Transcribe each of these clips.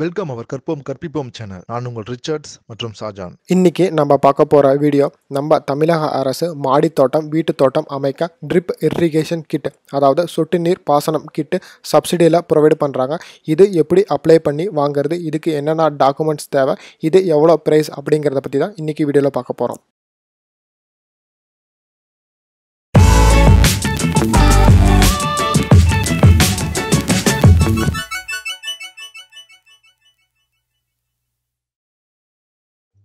welcome அவர் கற்போம் கற்பிப்போம் channel நான் உங்கள் ரிச்சர்ட்ஸ் மற்றும் ஷாஜான் இன்னைக்கு நம்ம பார்க்க போகிற வீடியோ நம்ம தமிழக அரசு மாடி தோட்டம் வீட்டு தோட்டம் அமைக்க ட்ரிப் இரிகேஷன் கிட் அதாவது சொட்டு நீர் பாசனம் கிட்டு சப்சிடியில் ப்ரொவைட் பண்ணுறாங்க இது எப்படி அப்ளை பண்ணி வாங்குறது இதுக்கு என்னென்ன டாக்குமெண்ட்ஸ் தேவை இது எவ்வளோ ப்ரைஸ் அப்படிங்கிறத பற்றி தான் இன்றைக்கி வீடியோவில் பார்க்க போகிறோம்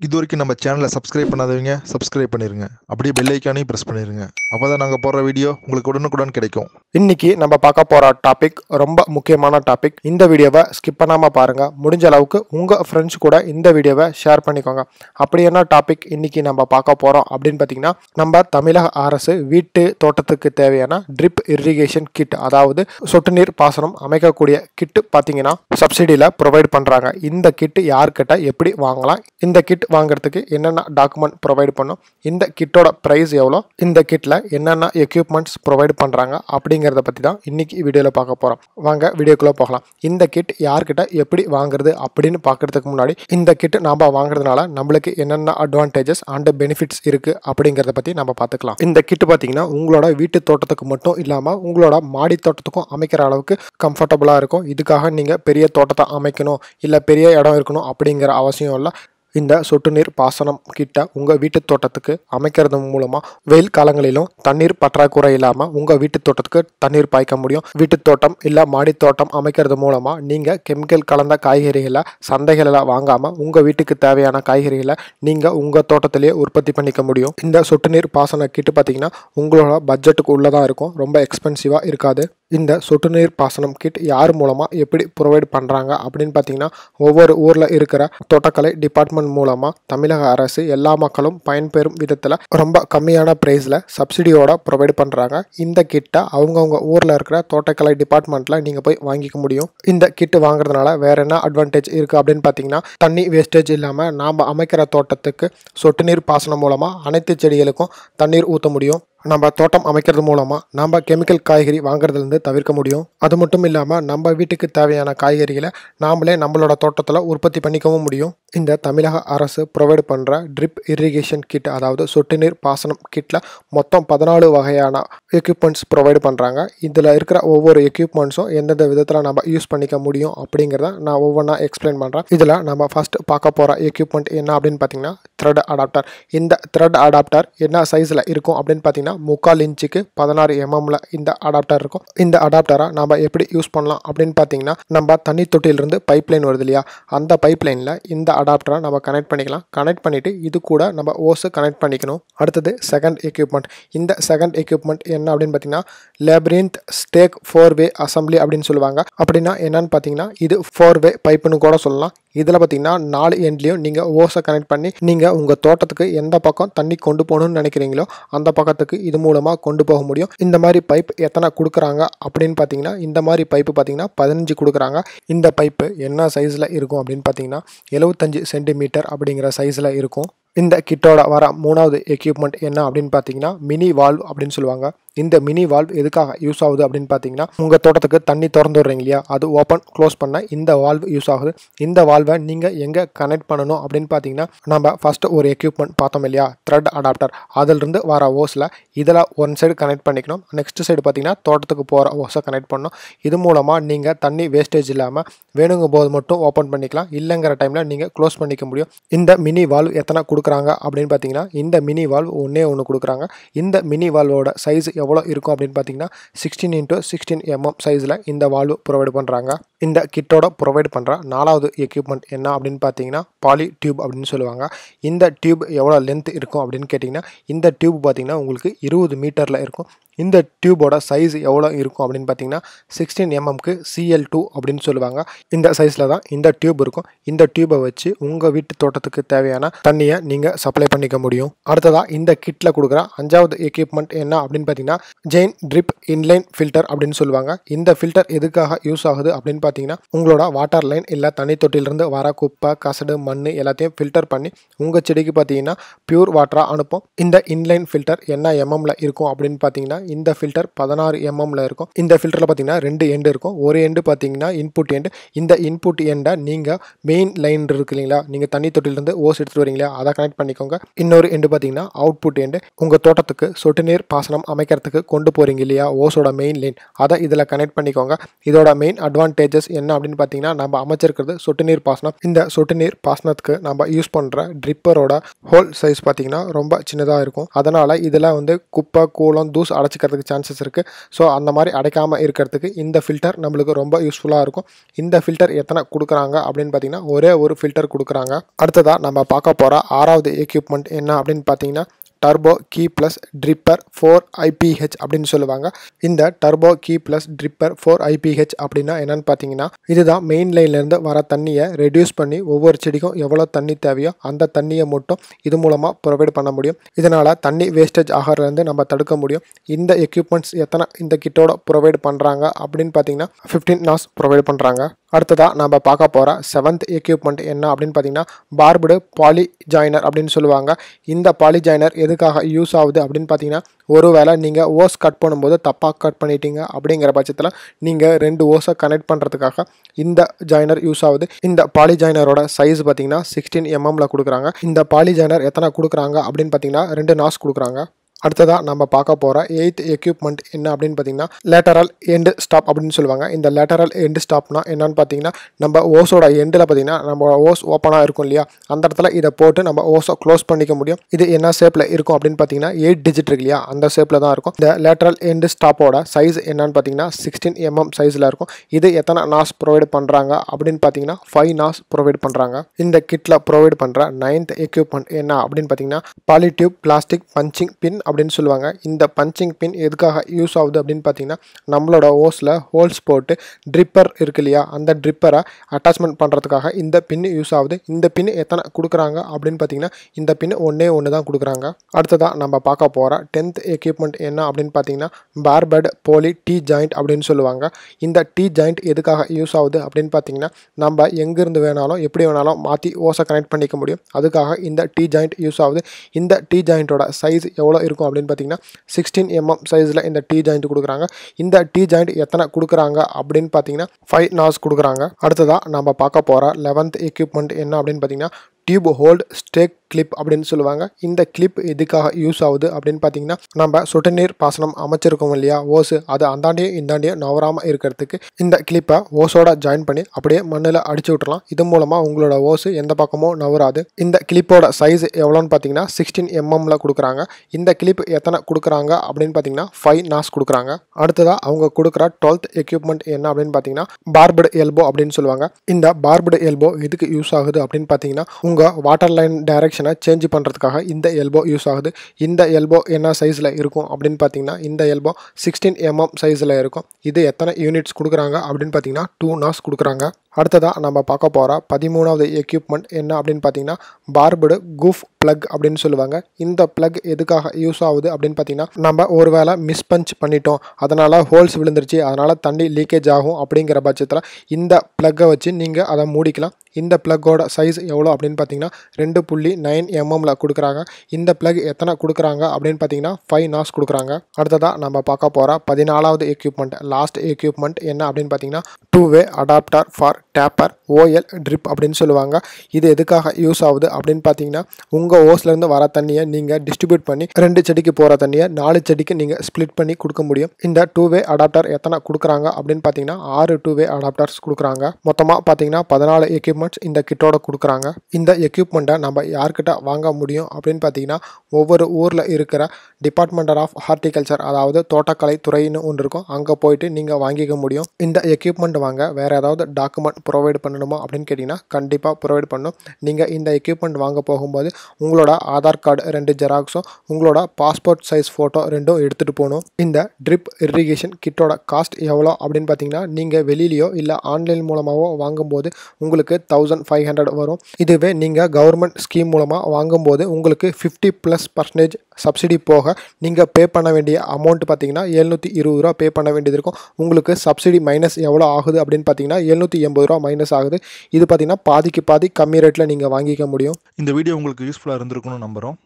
இது வரைக்கும் நம்ம சேனலை சப்ஸ்கிரைப் பண்ணாதவங்க சப்ஸ்கிரைப் பண்ணிருங்க அப்படியே பெல் ப்ரெஸ் பண்ணிடுங்க அப்போ தான் நாங்கள் போடுற வீடியோ உங்களுக்கு உடனுக்குடன் கிடைக்கும் இன்னைக்கு நம்ம பார்க்க போகிற டாபிக் ரொம்ப முக்கியமான டாபிக் இந்த வீடியோவை ஸ்கிப் பண்ணாமல் பாருங்கள் முடிஞ்ச அளவுக்கு உங்கள் ஃப்ரெண்ட்ஸ் கூட இந்த வீடியோவை ஷேர் பண்ணிக்கோங்க அப்படி என்ன டாபிக் இன்னைக்கு நம்ம பார்க்க போகிறோம் அப்படின்னு பார்த்தீங்கன்னா நம்ம தமிழக அரசு வீட்டு தோட்டத்துக்கு தேவையான ட்ரிப் இரிகேஷன் கிட் அதாவது சொட்டு நீர் பாசனம் அமைக்கக்கூடிய கிட்டு பார்த்தீங்கன்னா சப்சிடியில் ப்ரொவைட் பண்ணுறாங்க இந்த கிட் யார்கிட்ட எப்படி வாங்கலாம் இந்த கிட் வாங்குறதுக்கு என்னென்ன டாக்குமெண்ட் ப்ரொவைட் பண்ணும் இந்த கிட்டோட ப்ரைஸ் எவ்வளோ இந்த கிட்டில் என்னென்ன எக்யூப்மெண்ட்ஸ் ப்ரொவைட் பண்ணுறாங்க அப்படிங்கிறத பற்றி தான் இன்றைக்கி வீடியோவில் பார்க்க போகிறோம் வாங்க வீடியோக்குள்ளே போகலாம் இந்த கிட் யார்கிட்ட எப்படி வாங்குறது அப்படின்னு பார்க்குறதுக்கு முன்னாடி இந்த கிட் நாம் வாங்குறதுனால நம்மளுக்கு என்னென்ன அட்வான்டேஜஸ் அண்ட் பெனிஃபிட்ஸ் இருக்குது அப்படிங்கிறத பற்றி நம்ம பார்த்துக்கலாம் இந்த கிட் பார்த்திங்கன்னா உங்களோட வீட்டு தோட்டத்துக்கு மட்டும் இல்லாமல் உங்களோட மாடி தோட்டத்துக்கும் அமைக்கிற அளவுக்கு கம்ஃபர்டபுளாக இருக்கும் இதுக்காக நீங்கள் பெரிய தோட்டத்தை அமைக்கணும் இல்லை பெரிய இடம் இருக்கணும் அப்படிங்கிற அவசியம் இல்லை இந்த சொட்டு நீர் பாசனம் கிட்ட உங்கள் வீட்டு தோட்டத்துக்கு அமைக்கிறது மூலமாக வெயில் காலங்களிலும் தண்ணீர் பற்றாக்குறை இல்லாமல் உங்கள் வீட்டு தோட்டத்துக்கு தண்ணீர் பாய்க்க முடியும் வீட்டு தோட்டம் இல்லை மாடி தோட்டம் அமைக்கிறது மூலமாக நீங்கள் கெமிக்கல் கலந்த காய்கறிகளை சந்தைகளில் வாங்காமல் உங்கள் வீட்டுக்கு தேவையான காய்கறிகளை நீங்கள் உங்கள் தோட்டத்திலேயே உற்பத்தி பண்ணிக்க முடியும் இந்த சொட்டு நீர் பாசன கிட்டு பார்த்தீங்கன்னா உங்களோட பட்ஜெட்டுக்கு உள்ளதாக இருக்கும் ரொம்ப எக்ஸ்பென்சிவாக இருக்காது இந்த சொட்டு நீர் பாசனம் கிட் யார் மூலமாக எப்படி ப்ரொவைட் பண்ணுறாங்க அப்படின்னு பார்த்தீங்கன்னா ஒவ்வொரு ஊரில் இருக்கிற தோட்டக்கலை டிபார்ட்மெண்ட் மூலமாக தமிழக அரசு எல்லா மக்களும் பயன்பெறும் விதத்தில் ரொம்ப கம்மியான ப்ரைஸில் சப்சிடியோட ப்ரொவைட் பண்ணுறாங்க இந்த கிட்டை அவங்கவுங்க ஊரில் இருக்கிற தோட்டக்கலை டிபார்ட்மெண்ட்டில் நீங்கள் போய் வாங்கிக்க முடியும் இந்த கிட்டு வாங்குறதுனால வேறு என்ன அட்வான்டேஜ் இருக்குது அப்படின்னு பார்த்தீங்கன்னா தண்ணி வேஸ்டேஜ் இல்லாமல் நாம் அமைக்கிற தோட்டத்துக்கு சொட்டு நீர் பாசனம் மூலமாக அனைத்து செடிகளுக்கும் தண்ணீர் ஊற்ற முடியும் நம்ம தோட்டம் அமைக்கிறது மூலமாக நம்ம கெமிக்கல் காய்கறி வாங்குறதுலேருந்து தவிர்க்க முடியும் அது மட்டும் இல்லாமல் நம்ம வீட்டுக்கு தேவையான காய்கறிகளை நாமளே நம்மளோட தோட்டத்தில் உற்பத்தி பண்ணிக்கவும் முடியும் இந்த தமிழக அரசு ப்ரொவைட் பண்ணுற ட்ரிப் இரிகேஷன் கிட் அதாவது சொட்டு நீர் பாசனம் கிட்டில் மொத்தம் பதினாலு வகையான எக்யூப்மெண்ட்ஸ் ப்ரொவைட் பண்ணுறாங்க இதில் இருக்கிற ஒவ்வொரு எக்யூப்மெண்ட்ஸும் எந்தெந்த விதத்தில் நம்ம யூஸ் பண்ணிக்க முடியும் அப்படிங்கிறத நான் ஒவ்வொன்றா எக்ஸ்பிளைன் பண்ணுறேன் இதில் நம்ம ஃபஸ்ட்டு பார்க்க போகிற எக்யூப்மெண்ட் என்ன அப்படின்னு பார்த்தீங்கன்னா த்ரெட் அடாப்டர் இந்த த்ரெட் அடாப்டர் என்ன சைஸில் இருக்கும் அப்படின்னு பார்த்தீங்கன்னா முக்கால் இன்ச்சுக்கு பதினாறு எம்எம்ல இந்த அடாப்டர் இருக்கும் இந்த அடாப்டரை நம்ம எப்படி யூஸ் பண்ணலாம் அப்படின்னு பார்த்தீங்கன்னா நம்ம தண்ணி தொட்டியிலிருந்து பைப் லைன் வருது இல்லையா அந்த பைப் லைனில் இந்த அடாப்டரை நம்ம கனெக்ட் பண்ணிக்கலாம் கனெக்ட் பண்ணிவிட்டு இது கூட நம்ம ஓஸு கனெக்ட் பண்ணிக்கணும் அடுத்தது செகண்ட் எக்யூப்மெண்ட் இந்த செகண்ட் எக்யூப்மெண்ட் என்ன அப்படின்னு பார்த்தீங்கன்னா labyrinth stake four way assembly அப்படின்னு சொல்லுவாங்க அப்படின்னா என்னன்னு பார்த்தீங்கன்னா இது ஃபோர் வே பைப்புன்னு கூட சொல்லலாம் இதில் பார்த்தீங்கன்னா நாலு எண்ட்லேயும் நீங்கள் ஓஸை கனெக்ட் பண்ணி நீங்கள் உங்கள் தோட்டத்துக்கு எந்த பக்கம் தண்ணி கொண்டு போகணும்னு நினைக்கிறீங்களோ அந்த பக்கத்துக்கு இது மூலமாக கொண்டு போக முடியும் இந்த மாதிரி பைப் எத்தனை கொடுக்குறாங்க அப்படின்னு பார்த்தீங்கன்னா இந்த மாதிரி பைப்பு பார்த்தீங்கன்னா பதினஞ்சு கொடுக்குறாங்க இந்த பைப்பு என்ன சைஸில் இருக்கும் அப்படின்னு பார்த்தீங்கன்னா எழுவத்தஞ்சு சென்டிமீட்டர் அப்படிங்கிற சைஸில் இருக்கும் இந்த கிட்டோட வர மூணாவது எக்யூப்மெண்ட் என்ன அப்படின்னு பார்த்தீங்கன்னா மினி வால்வ் அப்படின்னு சொல்லுவாங்க இந்த மினி வால்வ் எதுக்காக யூஸ் ஆகுது அப்படின்னு பார்த்தீங்கன்னா உங்கள் தோட்டத்துக்கு தண்ணி திறந்து விட்றீங்க இல்லையா அது ஓப்பன் க்ளோஸ் பண்ண இந்த வால்வ் யூஸ் ஆகுது இந்த வால்வை நீங்கள் எங்கே கனெக்ட் பண்ணணும் அப்படின்னு பார்த்தீங்கன்னா நம்ம ஃபஸ்ட்டு ஒரு எக்யூப்மெண்ட் பார்த்தோம் இல்லையா த்ரெட் அடாப்டர் அதிலிருந்து வர ஓஸில் இதில் ஒன் சைடு கனெக்ட் பண்ணிக்கணும் நெக்ஸ்ட் சைடு பார்த்தீங்கன்னா தோட்டத்துக்கு போகிற ஓஸை கனெக்ட் பண்ணணும் இது மூலமாக நீங்கள் தண்ணி வேஸ்டேஜ் இல்லாமல் வேணுங்கும் போது மட்டும் ஓப்பன் பண்ணிக்கலாம் இல்லைங்கிற டைமில் நீங்கள் க்ளோஸ் பண்ணிக்க முடியும் இந்த மினி வால்வ் எத்தனை கொடுக்குறாங்க அப்படின்னு பார்த்தீங்கன்னா இந்த மினி வால்வ் ஒன்றே ஒன்று கொடுக்குறாங்க இந்த மினி வால்வோட சைஸ் எவ்வளோ இருக்கும் அப்படின்னு பார்த்தீங்கன்னா சிக்ஸ்டீன் இன்ட்டு சிக்ஸ்டீன் எம்எம் சைஸில் இந்த வால்வு ப்ரொவைட் பண்ணுறாங்க இந்த கிட்டோட ப்ரொவைட் பண்ணுற நாலாவது எக்யூப்மெண்ட் என்ன அப்படின்னு பார்த்தீங்கன்னா பாலி டியூப் அப்படின்னு சொல்லுவாங்க இந்த டியூப் எவ்வளோ லென்த் இருக்கும் அப்படின்னு கேட்டிங்கன்னா இந்த டியூப் பார்த்திங்கன்னா உங்களுக்கு இருபது மீட்டரில் இருக்கும் இந்த டியூபோட சைஸ் எவ்வளோ இருக்கும் அப்படின்னு பார்த்தீங்கன்னா சிக்ஸ்டீன் எம்எம்க்கு சிஎல் டூ அப்படின்னு சொல்லுவாங்க இந்த சைஸில் தான் இந்த டியூப் இருக்கும் இந்த டியூபை வச்சு உங்கள் வீட்டு தோட்டத்துக்கு தேவையான தண்ணியை நீங்கள் சப்ளை பண்ணிக்க முடியும் அடுத்ததாக இந்த கிட்டில் கொடுக்குற அஞ்சாவது எக்யூப்மெண்ட் என்ன அப்படின்னு பார்த்தீங்கன்னா பார்த்தீங்கன்னா ஜெயின் ட்ரிப் இன்லைன் ஃபில்டர் அப்படின்னு சொல்லுவாங்க இந்த ஃபில்டர் எதுக்காக யூஸ் ஆகுது அப்படின்னு பார்த்தீங்கன்னா உங்களோட வாட்டர் லைன் இல்லை தண்ணி தொட்டிலிருந்து வர குப்பை கசடு மண் எல்லாத்தையும் ஃபில்டர் பண்ணி உங்கள் செடிக்கு பார்த்தீங்கன்னா பியூர் வாட்டராக அனுப்பும் இந்த இன்லைன் ஃபில்டர் என்ன எம்எம்ல இருக்கும் அப்படின்னு பார்த்தீங்கன்னா இந்த ஃபில்டர் பதினாறு எம்எம்ல இருக்கும் இந்த ஃபில்டரில் பார்த்தீங்கன்னா ரெண்டு எண்டு இருக்கும் ஒரு எண்டு பார்த்தீங்கன்னா இன்புட் எண்டு இந்த இன்புட் எண்டை நீங்கள் மெயின் லைன் இருக்கு இல்லைங்களா நீங்கள் தண்ணி தொட்டிலிருந்து ஓஸ் எடுத்துகிட்டு வரீங்களா அதை கனெக்ட் பண்ணிக்கோங்க இன்னொரு எண்டு பார்த்தீங்கன்னா அவுட்புட் எண்டு உங்கள் தோட்டத்துக்கு சொட்டு நீர் பாசனம் அமைக்கிறது இடத்துக்கு கொண்டு போகிறீங்க இல்லையா ஓஸோட மெயின் லைன் அதை இதில் கனெக்ட் பண்ணிக்கோங்க இதோட மெயின் அட்வான்டேஜஸ் என்ன அப்படின்னு பார்த்தீங்கன்னா நம்ம அமைச்சிருக்கிறது சொட்டு நீர் பாசனம் இந்த சொட்டு நீர் பாசனத்துக்கு நம்ம யூஸ் பண்ணுற ட்ரிப்பரோட ஹோல் சைஸ் பார்த்தீங்கன்னா ரொம்ப சின்னதாக இருக்கும் அதனால் இதில் வந்து குப்பை கூலம் தூஸ் அடைச்சிக்கிறதுக்கு சான்சஸ் இருக்குது ஸோ அந்த மாதிரி அடைக்காமல் இருக்கிறதுக்கு இந்த ஃபில்டர் நம்மளுக்கு ரொம்ப யூஸ்ஃபுல்லாக இருக்கும் இந்த ஃபில்டர் எத்தனை கொடுக்குறாங்க அப்படின்னு பார்த்தீங்கன்னா ஒரே ஒரு ஃபில்டர் கொடுக்குறாங்க அடுத்ததாக நம்ம பார்க்க போகிற ஆறாவது எக்யூப்மெண்ட் என்ன அப்படின்னு பார்த்தீங்கன்னா turbo key plus tripper four IBH அப்படின்னு சொல்லுவாங்க இந்த turbo key plus tripper four IBH அப்படின்னா என்னன்னு பார்த்தீங்கன்னா இதுதான் மெயின் லைன்லேருந்து வர தண்ணியை ரெடியூஸ் பண்ணி ஒவ்வொரு செடிக்கும் எவ்வளோ தண்ணி தேவையோ அந்த தண்ணியை மட்டும் இது மூலமாக ப்ரொவைட் பண்ண முடியும் இதனால் தண்ணி வேஸ்டேஜ் ஆகிறதுலேருந்து நம்ம தடுக்க முடியும் இந்த எக்யூப்மெண்ட்ஸ் எத்தனை இந்த கிட்டோட ப்ரொவைட் பண்ணுறாங்க அப்படின்னு பார்த்தீங்கன்னா ஃபிஃப்டீன் நாஸ் ப்ரொவைட் பண்ணுறாங்க அடுத்ததாக நம்ம பார்க்க போகிற செவன்த் எக்யூப்மெண்ட் என்ன அப்படின்னு பார்த்தீங்கன்னா பார்படு பாலி ஜாயினர் அப்படின்னு சொல்லுவாங்க இந்த பாலி ஜாயினர் எது எதுக்காக யூஸ் ஆகுது அப்படின்னு பார்த்தீங்கன்னா ஒரு வேளை நீங்கள் ஓஸ் கட் பண்ணும்போது தப்பாக கட் பண்ணிட்டீங்க அப்படிங்கிற பட்சத்தில் நீங்கள் ரெண்டு ஓஸை கனெக்ட் பண்ணுறதுக்காக இந்த ஜாயினர் யூஸ் ஆகுது இந்த பாலி ஜாயினரோட சைஸ் பார்த்தீங்கன்னா சிக்ஸ்டீன் எம்எம்மில் கொடுக்குறாங்க இந்த பாலி ஜாயினர் எத்தனை கொடுக்குறாங்க அப்படின்னு பார்த்தீங்கன்னா ரெண்டு நாஸ் கொடுக்குறாங்க அடுத்ததாக நம்ம பார்க்க போகிற எயித் எக்யூப்மெண்ட் என்ன அப்படின்னு பார்த்தீங்கன்னா லேட்டரல் எண்டு ஸ்டாப் அப்படின்னு சொல்லுவாங்க இந்த லேட்டரல் எண்டு ஸ்டாப்னா என்னன்னு பார்த்தீங்கன்னா நம்ம ஓஸோட எண்டில் பார்த்தீங்கன்னா நம்ம ஓஸ் ஓப்பனாக இருக்கும் இல்லையா அந்த இடத்துல இதை போட்டு நம்ம ஓஸை க்ளோஸ் பண்ணிக்க முடியும் இது என்ன ஷேப்பில் இருக்கும் அப்படின்னு பார்த்தீங்கன்னா எயிட் டிஜிட் இருக்கு இல்லையா அந்த ஷேப்பில் தான் இருக்கும் இந்த லேட்டரல் எண்டு ஸ்டாப்போட சைஸ் என்னன்னு பார்த்தீங்கன்னா சிக்ஸ்டீன் எம்எம் சைஸில் இருக்கும் இது எத்தனை நாஸ் ப்ரொவைட் பண்ணுறாங்க அப்படின்னு பார்த்தீங்கன்னா ஃபைவ் நாஸ் ப்ரொவைட் பண்ணுறாங்க இந்த கிட்டில் ப்ரொவைட் பண்ணுற நைன்த் எக்யூப்மெண்ட் என்ன அப்படின்னு பார்த்தீங்கன்னா பாலிடியூப் பிளாஸ்டிக் பஞ்சிங் பின் அப்படின்னு சொல்லுவாங்க இந்த பஞ்சிங் பின் எதுக்காக யூஸ் ஆகுது அப்படின்னு பார்த்தீங்கன்னா நம்மளோட ஓஸில் ஹோல்ஸ் போட்டு ட்ரிப்பர் இருக்கு இல்லையா அந்த ட்ரிப்பரை அட்டாச்மெண்ட் பண்ணுறதுக்காக இந்த பின் யூஸ் ஆகுது இந்த பின் எத்தனை கொடுக்குறாங்க அப்படின்னு பார்த்தீங்கன்னா இந்த பின் ஒன்றே ஒன்று தான் கொடுக்குறாங்க அடுத்ததாக நம்ம பார்க்க போகிற டென்த் எக்யூப்மெண்ட் என்ன அப்படின்னு பார்த்தீங்கன்னா பார்பட் போலி டீ ஜாயிண்ட் அப்படின்னு சொல்லுவாங்க இந்த டீ ஜாயிண்ட் எதுக்காக யூஸ் ஆகுது அப்படின்னு பார்த்தீங்கன்னா நம்ம எங்கேருந்து வேணாலும் எப்படி வேணாலும் மாற்றி ஓசை கனெக்ட் பண்ணிக்க முடியும் அதுக்காக இந்த டீ ஜாயிண்ட் யூஸ் ஆகுது இந்த டீ ஜாயிண்ட்டோட சைஸ் எவ்வளோ இருக்கும் இருக்கும் அப்படின்னு பார்த்தீங்கன்னா சிக்ஸ்டீன் எம்எம் சைஸில் இந்த டி ஜாயிண்ட் கொடுக்குறாங்க இந்த டி ஜாயிண்ட் எத்தனை கொடுக்குறாங்க அப்படின்னு பார்த்தீங்கன்னா ஃபைவ் நாஸ் கொடுக்குறாங்க அடுத்ததாக நம்ம பார்க்க போகிற லெவன்த் எக்யூப்மெண்ட் என்ன அப்படின்னு பார்த்தீங்கன்னா டியூப் ஹோல்ட் ஸ்டேக் கிளிப் அப்படின்னு சொல்லுவாங்க இந்த கிளிப் எதுக்காக யூஸ் ஆகுது அப்படின்னு பார்த்தீங்கன்னா நம்ம சொட்டு நீர் பாசனம் அமைச்சிருக்கோம் இல்லையா ஓசு அது அந்தாண்டியும் இந்தாண்டியும் நவராமல் இருக்கிறதுக்கு இந்த கிளிப்பை ஓஸோட ஜாயின் பண்ணி அப்படியே மண்ணில் அடிச்சு விட்டுலாம் இது மூலமாக உங்களோட ஓஸு எந்த பக்கமும் நவராது இந்த கிளிப்போட சைஸ் எவ்வளோன்னு பார்த்தீங்கன்னா சிக்ஸ்டீன் எம்எம்ல கொடுக்குறாங்க இந்த கிளிப் எத்தனை கொடுக்குறாங்க அப்படின்னு பார்த்தீங்கன்னா ஃபைவ் நாஸ் கொடுக்குறாங்க அடுத்ததாக அவங்க கொடுக்குற டுவெல்த் எக்யூப்மெண்ட் என்ன அப்படின்னு பார்த்தீங்கன்னா பார்படு எல்போ அப்படின்னு சொல்லுவாங்க இந்த பார்படு எல்போ எதுக்கு யூஸ் ஆகுது அப்படின்னு பார்த்தீங்கன்னா உங்கள் வாட்டர் லைன் டைரெக்ஷனை சேஞ்ச் பண்ணுறதுக்காக இந்த எல்போ யூஸ் ஆகுது இந்த எல்போ என்ன சைஸில் இருக்கும் அப்படின்னு பார்த்தீங்கன்னா இந்த எல்போ சிக்ஸ்டீன் எம்எம் சைஸில் இருக்கும் இது எத்தனை யூனிட்ஸ் கொடுக்குறாங்க அப்படின்னு பார்த்தீங்கன்னா டூ நாஸ் கொடுக்குறாங்க அடுத்ததாக நம்ம பார்க்க போகிற பதிமூணாவது எக்யூப்மெண்ட் என்ன அப்படின்னு பார்த்தீங்கன்னா பார்படு குஃப் ப்ளக் அப்படின்னு சொல்லுவாங்க இந்த ப்ளக் எதுக்காக யூஸ் ஆகுது அப்படின்னு பார்த்தீங்கன்னா நம்ம ஒரு வேளை மிஸ்பஞ்ச் பண்ணிட்டோம் அதனால் ஹோல்ஸ் விழுந்துருச்சு அதனால் தண்ணி லீக்கேஜ் ஆகும் அப்படிங்கிற பட்சத்தில் இந்த ப்ளக்கை வச்சு நீங்கள் அதை மூடிக்கலாம் இந்த ப்ளக்கோட சைஸ் எவ்வளோ அப்படின்னு பார்த்தீங்கன்னா ரெண்டு புள்ளி நைன் எம்எம்மில் கொடுக்குறாங்க இந்த ப்ளக் எத்தனை கொடுக்குறாங்க அப்படின்னு பார்த்தீங்கன்னா ஃபைவ் நாஸ் கொடுக்குறாங்க அடுத்ததாக நம்ம பார்க்க போகிற பதினாலாவது எக்யூப்மெண்ட் லாஸ்ட் எக்யூப்மெண்ட் என்ன அப்படின்னு பார்த்தீங்கன்னா two way adapter for taper OL drip அப்படின்னு சொல்லுவாங்க இது எதுக்காக யூஸ் ஆகுது அப்படின்னு பார்த்தீங்கன்னா உங்கள் ஓஸ்லேருந்து வர தண்ணியை நீங்கள் டிஸ்ட்ரிபியூட் பண்ணி ரெண்டு செடிக்கு போகிற தண்ணியை நாலு செடிக்கு நீங்கள் ஸ்ப்ளிட் பண்ணி கொடுக்க முடியும் இந்த டூ வே அடாப்டர் எத்தனை கொடுக்குறாங்க அப்படின்னு பார்த்தீங்கன்னா ஆறு டூ வே அடாப்டர்ஸ் கொடுக்குறாங்க மொத்தமாக பார்த்தீங்கன்னா பதினாலு எக்யூப்மெண்ட்ஸ் இந்த கிட்டோட கொடுக்குறாங்க இந்த எக்யூப்மெண்ட்டை நம்ம யார்கிட்ட வாங்க முடியும் அப்படின்னு பார்த்தீங்கன்னா ஒவ்வொரு ஊரில் இருக்கிற டிபார்ட்மெண்ட் ஆஃப் ஹார்டிகல்ச்சர் அதாவது தோட்டக்கலை துறைன்னு ஒன்று இருக்கும் அங்கே போயிட்டு நீங்கள் வாங்கிக்க முடியும் இந்த எக்யூப்மெண்ட் வாங்க வேறு ஏதாவது டாக்குமெண்ட் ப்ரொவைட் பண்ணணுமா அப்படின்னு கேட்டிங்கன்னா கண்டிப்பாக ப்ரொவைட் பண்ணும் நீங்கள் இந்த எக்யூப்மெண்ட் வாங்க போகும்போது உங்களோட ஆதார் கார்டு ரெண்டு ஜெராக்ஸும் உங்களோட பாஸ்போர்ட் சைஸ் ஃபோட்டோ ரெண்டும் எடுத்துகிட்டு போகணும் இந்த ட்ரிப் இரிகேஷன் கிட்டோட காஸ்ட் எவ்வளோ அப்படின்னு பார்த்தீங்கன்னா நீங்கள் வெளியிலையோ இல்லை ஆன்லைன் மூலமாகவோ வாங்கும்போது உங்களுக்கு தௌசண்ட் ஃபைவ் ஹண்ட்ரட் வரும் இதுவே நீங்கள் கவர்மெண்ட் ஸ்கீம் மூலமாக வாங்கும்போது உங்களுக்கு ஃபிஃப்டி ப்ளஸ் பர்சன்டேஜ் சப்சிடி போக நீங்கள் பே பண்ண வேண்டிய அமௌண்ட் பார்த்தீங்கன்னா எழுநூற்றி இருபது ரூபா பே பண்ண வேண்டியது இருக்கும் உங்களுக்கு சப்சிடி மைனஸ் எவ்வளோ ஆகுது அப்படின்னு பார்த்தீங்கன்னா எழுநூற்றி எண்பது ஐம்பது ரூபா மைனஸ் ஆகுது இது பார்த்தீங்கன்னா பாதிக்கு பாதி கம்மி ரேட்டில் நீங்கள் வாங்கிக்க முடியும் இந்த வீடியோ உங்களுக்கு யூஸ்ஃபுல்லாக இருந்திருக்கும்னு நம்புகிறோம்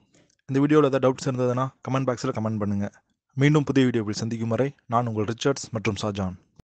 இந்த வீடியோவில் ஏதாவது டவுட்ஸ் இருந்ததுன்னா கமெண்ட் பாக்ஸில் கமெண்ட் பண்ணுங்கள் மீண்டும் புதிய வீடியோவில் சந்திக்கும் வரை நான் உங்கள் ரிச்சர்ட்ஸ் மற்றும் ஷாஜான்